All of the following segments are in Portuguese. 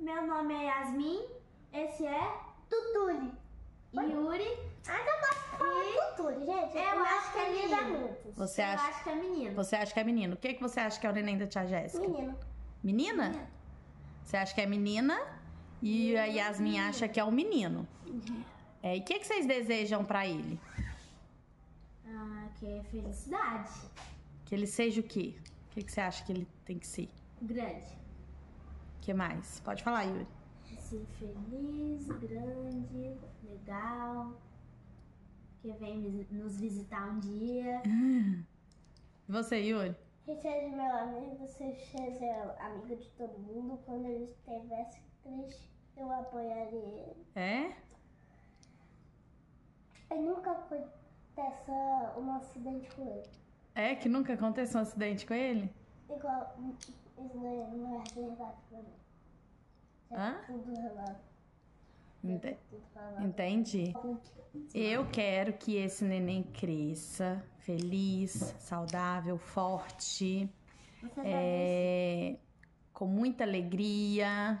Meu nome é Yasmin, esse é Tutuli. Yuri. Ai, eu posso falar e... Tutuli, gente. Eu, eu acho, é que é menino. Você eu acha... acho que é menino. Você acha que é menino. O que, que você acha que é o neném da tia Jéssica? Menino. Menina? menina? Você acha que é menina e menino. a Yasmin acha que é um menino. Uhum. É, e o que, que vocês desejam para ele? Ah, que é felicidade. Que ele seja o quê? O que, que você acha que ele tem que ser? Grande que mais? Pode falar, Yuri. Assim, feliz, grande, legal, que vem nos visitar um dia. E você, Yuri? Que seja é meu amigo, seja é amigo de todo mundo. Quando ele estivesse triste, eu apoiaria ele. É? E nunca aconteça um acidente com ele. É? Que nunca aconteceu um acidente com ele? Igual, isso não é, não é para mim. É é Hã? Tudo relato é Ente Entende? Eu quero que esse neném cresça feliz, saudável, forte, é, com muita alegria.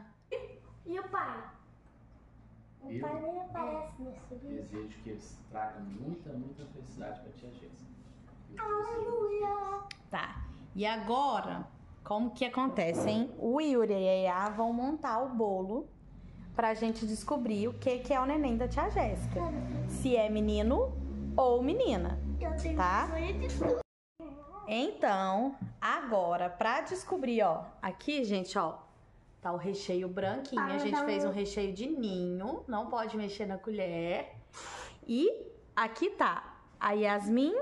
E o pai? O eu pai nem aparece nesse vídeo. Desejo que eles tragam muita, muita felicidade para tia Jéssica. Aleluia! Tá. E agora, como que acontece, hein? O Yuri e a Iá vão montar o bolo pra gente descobrir o que, que é o neném da tia Jéssica. Se é menino ou menina. Eu tenho tá? de Então, agora, pra descobrir, ó, aqui, gente, ó, tá o recheio branquinho. A gente fez um recheio de ninho, não pode mexer na colher. E aqui tá a Yasmin,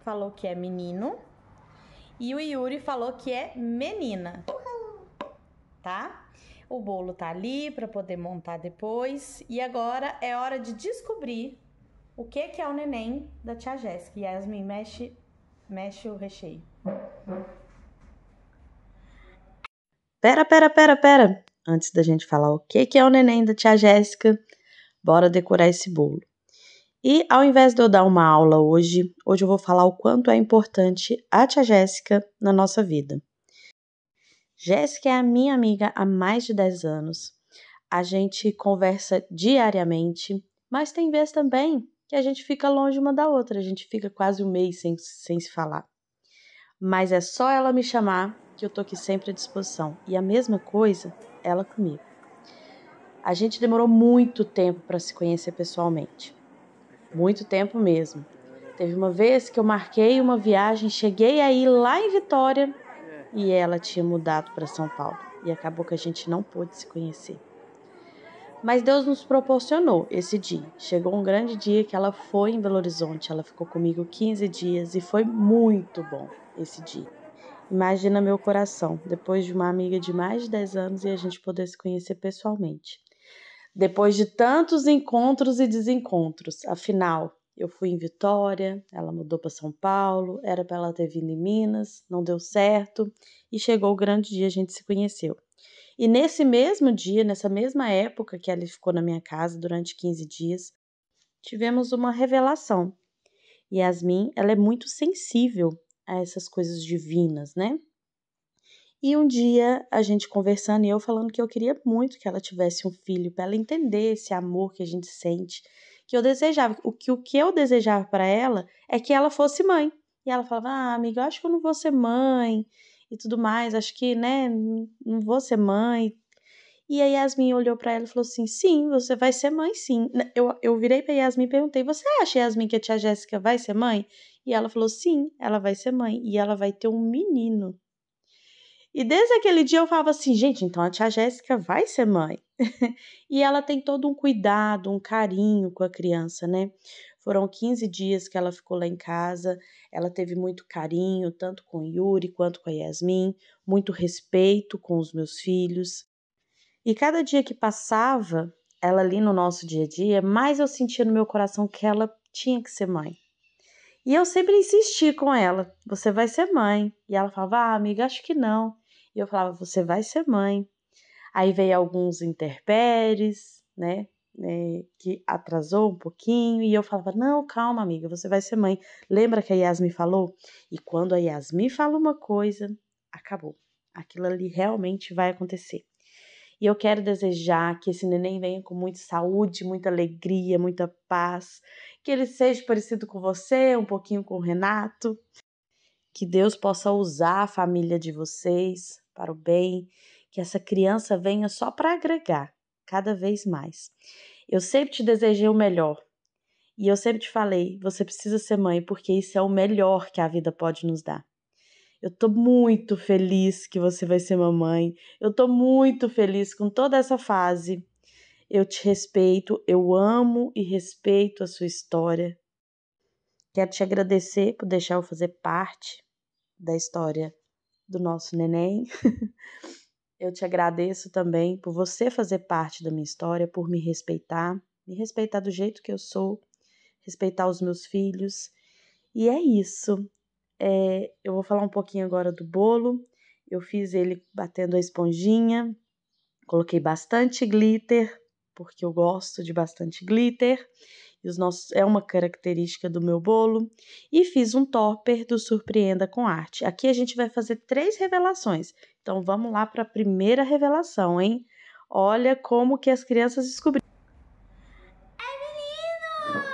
falou que é menino. E o Yuri falou que é menina. Tá? O bolo tá ali para poder montar depois. E agora é hora de descobrir o que que é o neném da tia Jéssica. Yasmin, mexe, mexe o recheio. Pera, pera, pera, pera. Antes da gente falar o que que é o neném da tia Jéssica, bora decorar esse bolo. E ao invés de eu dar uma aula hoje, hoje eu vou falar o quanto é importante a tia Jéssica na nossa vida. Jéssica é a minha amiga há mais de 10 anos. A gente conversa diariamente, mas tem vezes também que a gente fica longe uma da outra, a gente fica quase um mês sem, sem se falar. Mas é só ela me chamar que eu tô aqui sempre à disposição. E a mesma coisa ela comigo. A gente demorou muito tempo para se conhecer pessoalmente muito tempo mesmo. Teve uma vez que eu marquei uma viagem, cheguei aí lá em Vitória e ela tinha mudado para São Paulo e acabou que a gente não pôde se conhecer. Mas Deus nos proporcionou esse dia. Chegou um grande dia que ela foi em Belo Horizonte, ela ficou comigo 15 dias e foi muito bom esse dia. Imagina meu coração, depois de uma amiga de mais de 10 anos e a gente poder se conhecer pessoalmente depois de tantos encontros e desencontros. Afinal, eu fui em Vitória, ela mudou para São Paulo, era para ela ter vindo em Minas, não deu certo e chegou o grande dia, a gente se conheceu. E nesse mesmo dia, nessa mesma época que ela ficou na minha casa durante 15 dias, tivemos uma revelação. Yasmin, ela é muito sensível a essas coisas divinas, né? E um dia a gente conversando e eu falando que eu queria muito que ela tivesse um filho, para ela entender esse amor que a gente sente, que eu desejava, o que, o que eu desejava para ela é que ela fosse mãe. E ela falava: "Ah, amiga, eu acho que eu não vou ser mãe e tudo mais, acho que, né, não vou ser mãe". E a Yasmin olhou para ela e falou assim: "Sim, você vai ser mãe, sim". Né, eu, eu virei para Yasmin e perguntei: "Você acha, Yasmin, que a tia Jéssica vai ser mãe?" E ela falou: "Sim, ela vai ser mãe e ela vai ter um menino". E desde aquele dia eu falava assim, gente, então a tia Jéssica vai ser mãe. e ela tem todo um cuidado, um carinho com a criança, né? Foram 15 dias que ela ficou lá em casa. Ela teve muito carinho, tanto com Yuri quanto com a Yasmin, muito respeito com os meus filhos. E cada dia que passava, ela ali no nosso dia a dia, mais eu sentia no meu coração que ela tinha que ser mãe. E eu sempre insisti com ela: você vai ser mãe. E ela falava: ah, amiga, acho que não. E eu falava, você vai ser mãe. Aí veio alguns interpéries, né? É, que atrasou um pouquinho, e eu falava: Não, calma, amiga, você vai ser mãe. Lembra que a Yasmin falou? E quando a Yasmin fala uma coisa, acabou. Aquilo ali realmente vai acontecer. E eu quero desejar que esse neném venha com muita saúde, muita alegria, muita paz, que ele seja parecido com você, um pouquinho com o Renato. Que Deus possa usar a família de vocês para o bem, que essa criança venha só para agregar cada vez mais. Eu sempre te desejei o melhor. E eu sempre te falei, você precisa ser mãe, porque isso é o melhor que a vida pode nos dar. Eu tô muito feliz que você vai ser mamãe. Eu tô muito feliz com toda essa fase. Eu te respeito, eu amo e respeito a sua história. Quero te agradecer por deixar eu fazer parte da história do nosso neném. Eu te agradeço também por você fazer parte da minha história, por me respeitar, me respeitar do jeito que eu sou, respeitar os meus filhos. E é isso. É, eu vou falar um pouquinho agora do bolo. Eu fiz ele batendo a esponjinha, coloquei bastante glitter, porque eu gosto de bastante glitter os nossos, é uma característica do meu bolo. E fiz um topper do Surpreenda com Arte. Aqui a gente vai fazer três revelações. Então vamos lá para a primeira revelação, hein? Olha como que as crianças descobriram. É menino!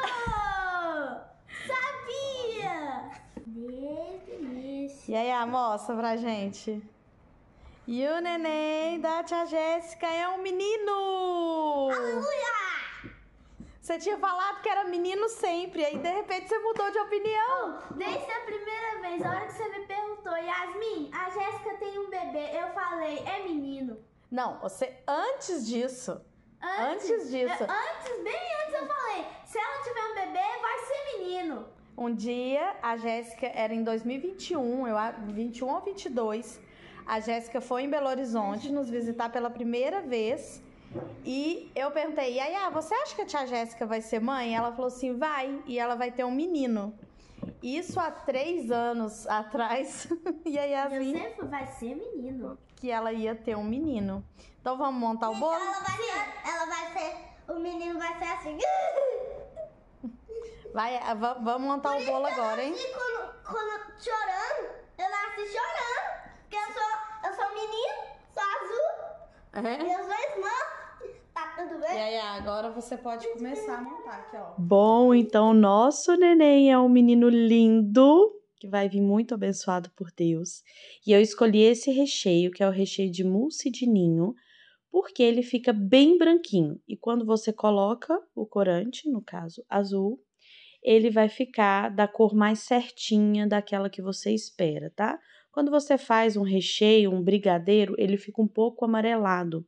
Sabia? E aí, amostra pra gente. E o neném da tia Jéssica é um menino! Aleluia! Você tinha falado que era menino sempre, aí de repente você mudou de opinião. desde a primeira vez, a hora que você me perguntou, Yasmin, a Jéssica tem um bebê, eu falei, é menino. Não, você antes disso. Antes, antes disso. Eu, é, antes, bem antes eu falei, se ela tiver um bebê, vai ser menino. Um dia, a Jéssica era em 2021, eu 21 ou 22. A Jéssica foi em Belo Horizonte nos visitar pela primeira vez. E eu perguntei, Yaya, ah, você acha que a tia Jéssica vai ser mãe? Ela falou assim, vai, e ela vai ter um menino. Isso há três anos atrás. e a Yasmin. Você vai ser menino. Que ela ia ter um menino. Então vamos montar o bolo? ela, vai ser, ela vai ser. O menino vai ser assim. Vai, ah, vamos montar Por o bolo agora, hein? Quando, quando chorando, eu nasci chorando. Porque eu sou, eu sou menino, sou azul. É? as dois mãos tudo bem? agora você pode começar a montar aqui, ó. Bom, então nosso neném é um menino lindo que vai vir muito abençoado por Deus. E eu escolhi esse recheio, que é o recheio de mousse de ninho, porque ele fica bem branquinho. E quando você coloca o corante, no caso azul, ele vai ficar da cor mais certinha daquela que você espera, tá? Quando você faz um recheio, um brigadeiro, ele fica um pouco amarelado.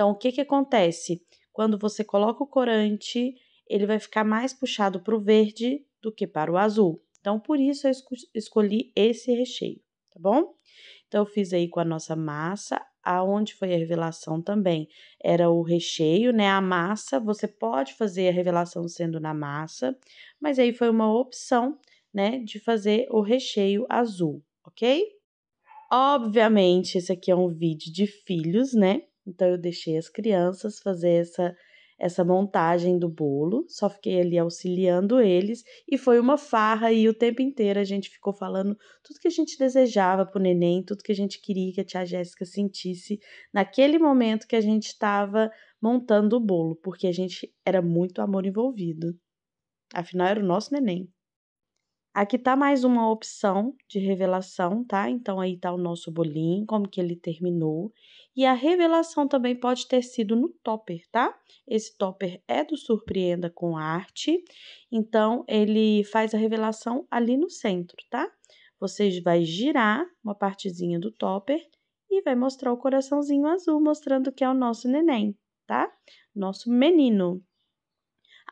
Então, o que, que acontece? Quando você coloca o corante, ele vai ficar mais puxado para o verde do que para o azul. Então, por isso eu escolhi esse recheio, tá bom? Então, eu fiz aí com a nossa massa, aonde foi a revelação também. Era o recheio, né? A massa, você pode fazer a revelação sendo na massa, mas aí foi uma opção, né, de fazer o recheio azul, ok? Obviamente, esse aqui é um vídeo de filhos, né? Então eu deixei as crianças fazer essa essa montagem do bolo, só fiquei ali auxiliando eles e foi uma farra e o tempo inteiro a gente ficou falando tudo que a gente desejava pro neném, tudo que a gente queria que a tia Jéssica sentisse naquele momento que a gente estava montando o bolo, porque a gente era muito amor envolvido. Afinal era o nosso neném. Aqui tá mais uma opção de revelação, tá? Então aí tá o nosso bolinho, como que ele terminou. E a revelação também pode ter sido no topper, tá? Esse topper é do Surpreenda com Arte. Então ele faz a revelação ali no centro, tá? Vocês vai girar uma partezinha do topper e vai mostrar o coraçãozinho azul, mostrando que é o nosso neném, tá? Nosso menino.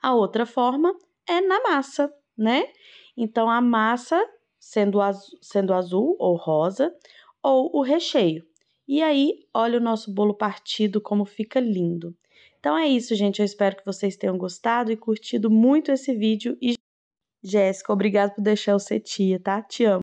A outra forma é na massa, né? Então, a massa sendo, azul, sendo azul ou rosa, ou o recheio. E aí, olha o nosso bolo partido como fica lindo. Então é isso, gente. Eu espero que vocês tenham gostado e curtido muito esse vídeo. E Jéssica, obrigado por deixar eu ser tia, tá? Te amo.